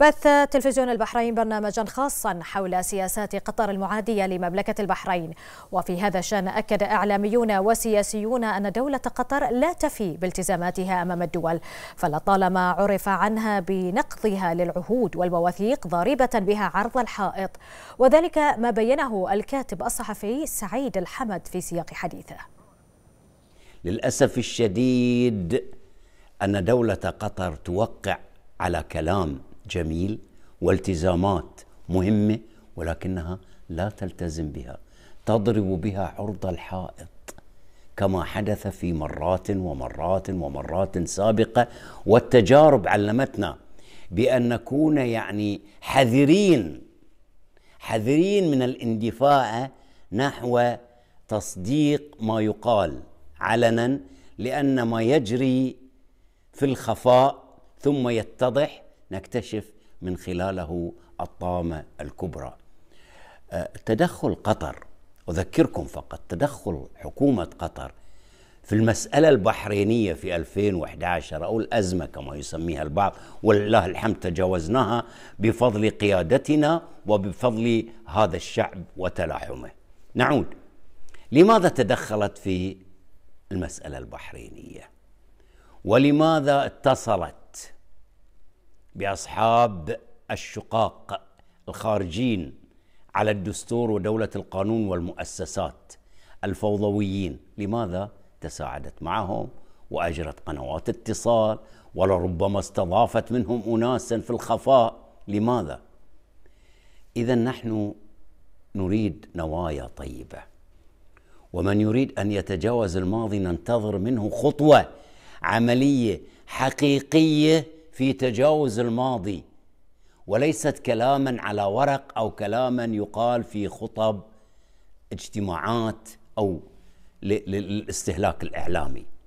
بث تلفزيون البحرين برنامجا خاصا حول سياسات قطر المعادية لمملكة البحرين وفي هذا الشأن أكد إعلاميون وسياسيون أن دولة قطر لا تفي بالتزاماتها أمام الدول فلطالما عرف عنها بنقضها للعهود والمواثيق ضاربة بها عرض الحائط وذلك ما بينه الكاتب الصحفي سعيد الحمد في سياق حديثه للأسف الشديد أن دولة قطر توقع على كلام جميل والتزامات مهمه ولكنها لا تلتزم بها تضرب بها عرض الحائط كما حدث في مرات ومرات ومرات سابقه والتجارب علمتنا بان نكون يعني حذرين حذرين من الاندفاع نحو تصديق ما يقال علنا لان ما يجري في الخفاء ثم يتضح نكتشف من خلاله الطامه الكبرى. آه، تدخل قطر اذكركم فقط تدخل حكومه قطر في المسألة البحرينية في 2011 أو الأزمة كما يسميها البعض ولله الحمد تجاوزناها بفضل قيادتنا وبفضل هذا الشعب وتلاحمه. نعود لماذا تدخلت في المسألة البحرينية؟ ولماذا اتصلت باصحاب الشقاق الخارجين على الدستور ودوله القانون والمؤسسات الفوضويين لماذا تساعدت معهم واجرت قنوات اتصال ولربما استضافت منهم اناسا في الخفاء لماذا اذا نحن نريد نوايا طيبه ومن يريد ان يتجاوز الماضي ننتظر منه خطوه عمليه حقيقيه في تجاوز الماضي وليست كلاما على ورق او كلاما يقال في خطب اجتماعات او للاستهلاك الاعلامي